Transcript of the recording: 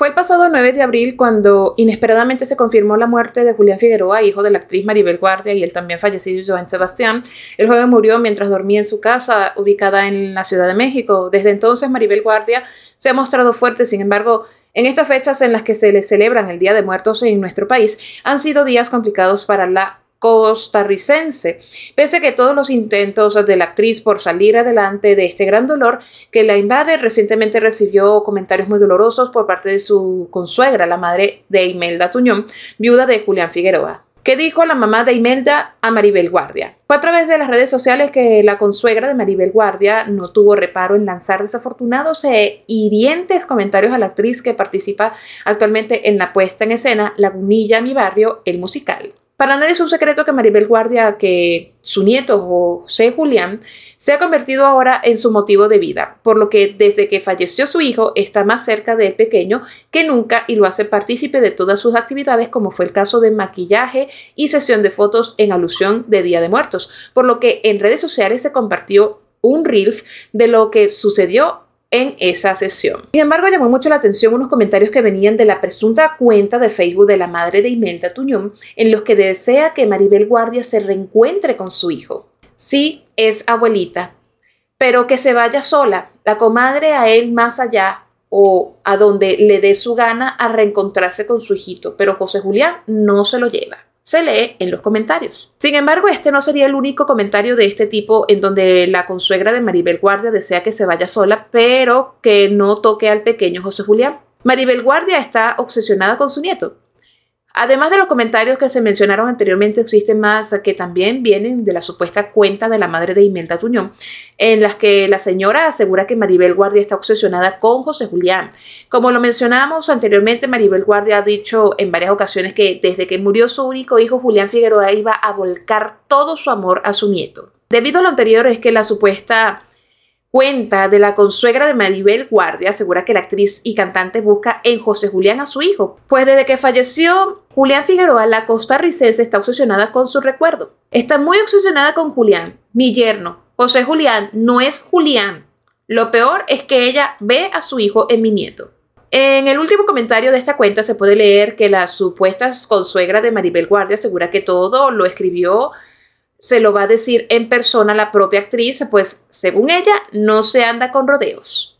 Fue el pasado 9 de abril cuando inesperadamente se confirmó la muerte de Julián Figueroa, hijo de la actriz Maribel Guardia y el también fallecido Joan Sebastián. El joven murió mientras dormía en su casa ubicada en la Ciudad de México. Desde entonces Maribel Guardia se ha mostrado fuerte, sin embargo, en estas fechas en las que se le celebran el Día de Muertos en nuestro país han sido días complicados para la costarricense, pese que todos los intentos de la actriz por salir adelante de este gran dolor que la invade, recientemente recibió comentarios muy dolorosos por parte de su consuegra, la madre de Imelda Tuñón, viuda de Julián Figueroa. ¿Qué dijo la mamá de Imelda a Maribel Guardia? Fue a través de las redes sociales que la consuegra de Maribel Guardia no tuvo reparo en lanzar desafortunados e hirientes comentarios a la actriz que participa actualmente en la puesta en escena Lagunilla, mi barrio, el musical. Para nadie es un secreto que Maribel Guardia, que su nieto José Julián, se ha convertido ahora en su motivo de vida, por lo que desde que falleció su hijo está más cerca del pequeño que nunca y lo hace partícipe de todas sus actividades, como fue el caso de maquillaje y sesión de fotos en alusión de Día de Muertos, por lo que en redes sociales se compartió un reel de lo que sucedió en esa sesión. Sin embargo, llamó mucho la atención unos comentarios que venían de la presunta cuenta de Facebook de la madre de Imelda Tuñón, en los que desea que Maribel Guardia se reencuentre con su hijo. Sí, es abuelita, pero que se vaya sola, la comadre a él más allá o a donde le dé su gana a reencontrarse con su hijito, pero José Julián no se lo lleva se lee en los comentarios. Sin embargo, este no sería el único comentario de este tipo en donde la consuegra de Maribel Guardia desea que se vaya sola, pero que no toque al pequeño José Julián. Maribel Guardia está obsesionada con su nieto Además de los comentarios que se mencionaron anteriormente, existen más que también vienen de la supuesta cuenta de la madre de Imelda Tuñón, en las que la señora asegura que Maribel Guardia está obsesionada con José Julián. Como lo mencionamos anteriormente, Maribel Guardia ha dicho en varias ocasiones que desde que murió su único hijo, Julián Figueroa iba a volcar todo su amor a su nieto. Debido a lo anterior es que la supuesta cuenta de la consuegra de Maribel Guardia asegura que la actriz y cantante busca en José Julián a su hijo, pues desde que falleció Julián Figueroa, la costarricense está obsesionada con su recuerdo. Está muy obsesionada con Julián, mi yerno. José Julián no es Julián. Lo peor es que ella ve a su hijo en mi nieto. En el último comentario de esta cuenta se puede leer que la supuesta consuegra de Maribel Guardia asegura que todo lo escribió se lo va a decir en persona la propia actriz, pues según ella no se anda con rodeos.